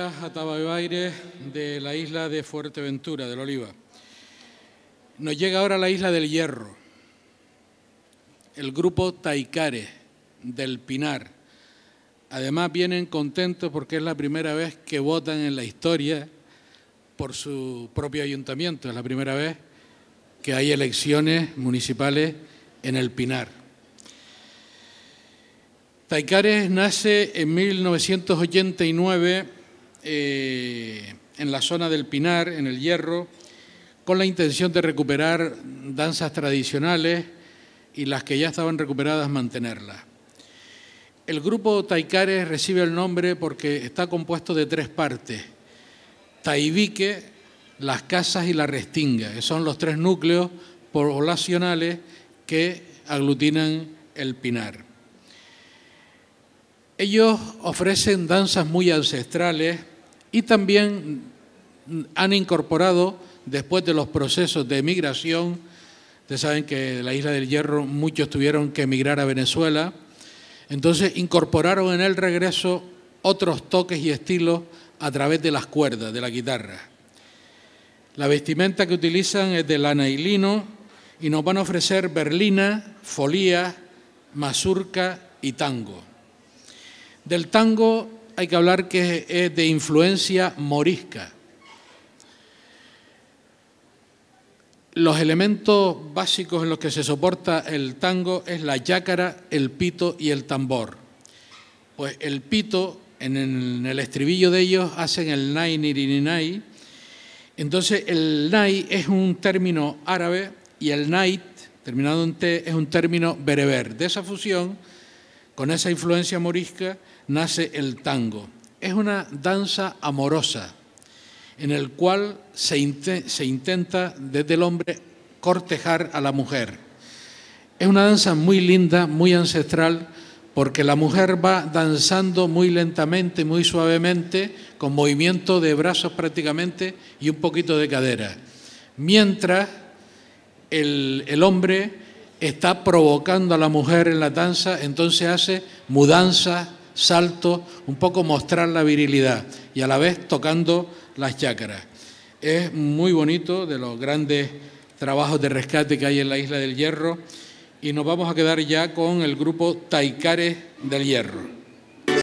a Tababaire de la isla de Fuerteventura, del Oliva. Nos llega ahora la isla del Hierro, el grupo Taicare del Pinar. Además vienen contentos porque es la primera vez que votan en la historia por su propio ayuntamiento, es la primera vez que hay elecciones municipales en el Pinar. Taicares nace en 1989 eh, en la zona del Pinar, en el Hierro, con la intención de recuperar danzas tradicionales y las que ya estaban recuperadas mantenerlas. El grupo Taicares recibe el nombre porque está compuesto de tres partes, Taibique, Las Casas y La Restinga, que son los tres núcleos poblacionales que aglutinan el Pinar. Ellos ofrecen danzas muy ancestrales y también han incorporado, después de los procesos de migración, ustedes saben que de la isla del Hierro muchos tuvieron que emigrar a Venezuela, entonces incorporaron en el regreso otros toques y estilos a través de las cuerdas, de la guitarra. La vestimenta que utilizan es de lana y lino y nos van a ofrecer berlina, folía, mazurca y tango. Del tango hay que hablar que es de influencia morisca. Los elementos básicos en los que se soporta el tango es la yácara, el pito y el tambor. Pues el pito, en el estribillo de ellos, hacen el nai nai. Entonces el nai es un término árabe y el nait, terminado en T, es un término bereber. De esa fusión con esa influencia morisca nace el tango. Es una danza amorosa en el cual se, intenta desde el hombre cortejar a la mujer. Es una danza muy linda, muy ancestral, porque la mujer va danzando muy lentamente, muy suavemente, con movimiento de brazos prácticamente y un poquito de cadera. Mientras el hombre está provocando a la mujer en la danza, entonces hace mudanza, salto, un poco mostrar la virilidad y a la vez tocando las chácaras. Es muy bonito, de los grandes trabajos de rescate que hay en la isla del Hierro, y nos vamos a quedar ya con el grupo Taicares del Hierro.